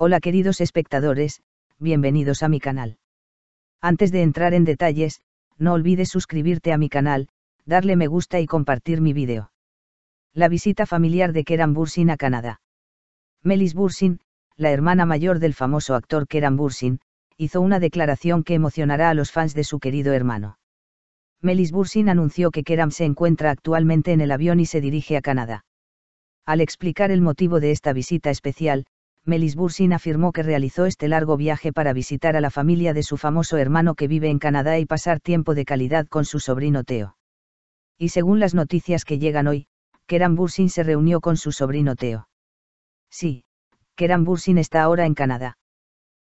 Hola queridos espectadores, bienvenidos a mi canal. Antes de entrar en detalles, no olvides suscribirte a mi canal, darle me gusta y compartir mi vídeo. La visita familiar de Keran Bursin a Canadá. Melis Bursin, la hermana mayor del famoso actor Keran Bursin, hizo una declaración que emocionará a los fans de su querido hermano. Melis Bursin anunció que Keram se encuentra actualmente en el avión y se dirige a Canadá. Al explicar el motivo de esta visita especial, Melis Bursin afirmó que realizó este largo viaje para visitar a la familia de su famoso hermano que vive en Canadá y pasar tiempo de calidad con su sobrino Teo. Y según las noticias que llegan hoy, Keran Bursin se reunió con su sobrino Teo. Sí, Keran Bursin está ahora en Canadá.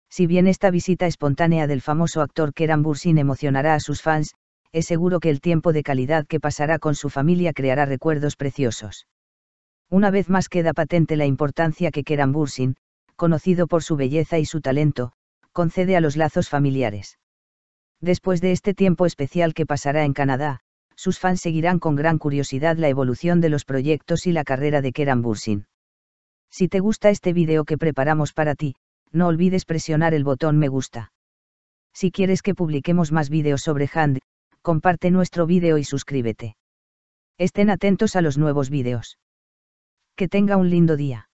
Si bien esta visita espontánea del famoso actor Keran Bursin emocionará a sus fans, es seguro que el tiempo de calidad que pasará con su familia creará recuerdos preciosos. Una vez más queda patente la importancia que Keran Bursin, conocido por su belleza y su talento, concede a los lazos familiares. Después de este tiempo especial que pasará en Canadá, sus fans seguirán con gran curiosidad la evolución de los proyectos y la carrera de Keran Bursin. Si te gusta este video que preparamos para ti, no olvides presionar el botón me gusta. Si quieres que publiquemos más videos sobre Hand, comparte nuestro video y suscríbete. Estén atentos a los nuevos videos que tenga un lindo día.